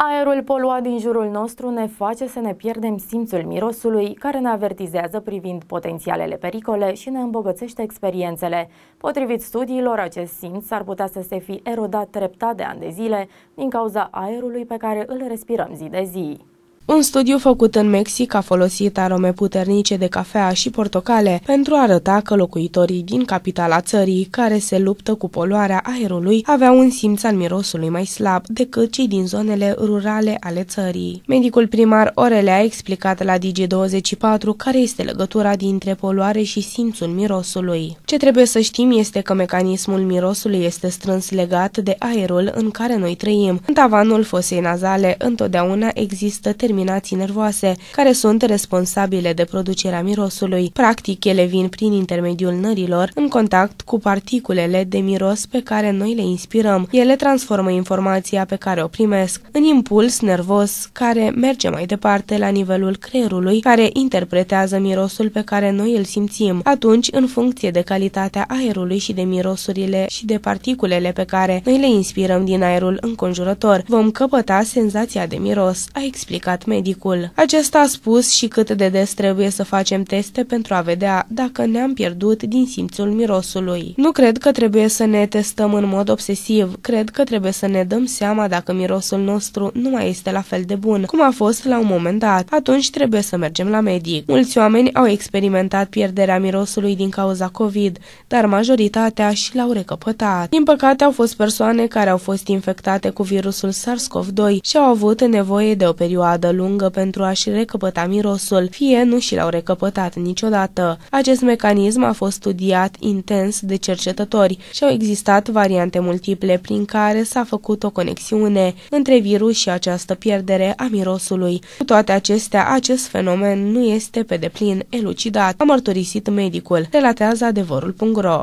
Aerul poluat din jurul nostru ne face să ne pierdem simțul mirosului, care ne avertizează privind potențialele pericole și ne îmbogățește experiențele. Potrivit studiilor, acest simț ar putea să se fi erodat treptat de ani de zile din cauza aerului pe care îl respirăm zi de zi. Un studiu făcut în Mexic a folosit arome puternice de cafea și portocale pentru a arăta că locuitorii din capitala țării, care se luptă cu poluarea aerului, aveau un simț al mirosului mai slab decât cei din zonele rurale ale țării. Medicul primar Orele a explicat la Digi24 care este legătura dintre poluare și simțul mirosului. Ce trebuie să știm este că mecanismul mirosului este strâns legat de aerul în care noi trăim. În tavanul fosei nazale întotdeauna există termin terminații nervoase, care sunt responsabile de producerea mirosului. Practic, ele vin prin intermediul nărilor în contact cu particulele de miros pe care noi le inspirăm. Ele transformă informația pe care o primesc în impuls nervos care merge mai departe la nivelul creierului care interpretează mirosul pe care noi îl simțim. Atunci, în funcție de calitatea aerului și de mirosurile și de particulele pe care noi le inspirăm din aerul înconjurător, vom căpăta senzația de miros, a explicat medicul. Acesta a spus și cât de des trebuie să facem teste pentru a vedea dacă ne-am pierdut din simțul mirosului. Nu cred că trebuie să ne testăm în mod obsesiv, cred că trebuie să ne dăm seama dacă mirosul nostru nu mai este la fel de bun, cum a fost la un moment dat. Atunci trebuie să mergem la medic. Mulți oameni au experimentat pierderea mirosului din cauza COVID, dar majoritatea și l-au recăpătat. Din păcate au fost persoane care au fost infectate cu virusul SARS-CoV-2 și au avut nevoie de o perioadă lungă pentru a-și recăpăta mirosul, fie nu și l-au recăpătat niciodată. Acest mecanism a fost studiat intens de cercetători și au existat variante multiple prin care s-a făcut o conexiune între virus și această pierdere a mirosului. Cu toate acestea, acest fenomen nu este pe deplin elucidat, a mărturisit medicul, relatează adevărul.ro.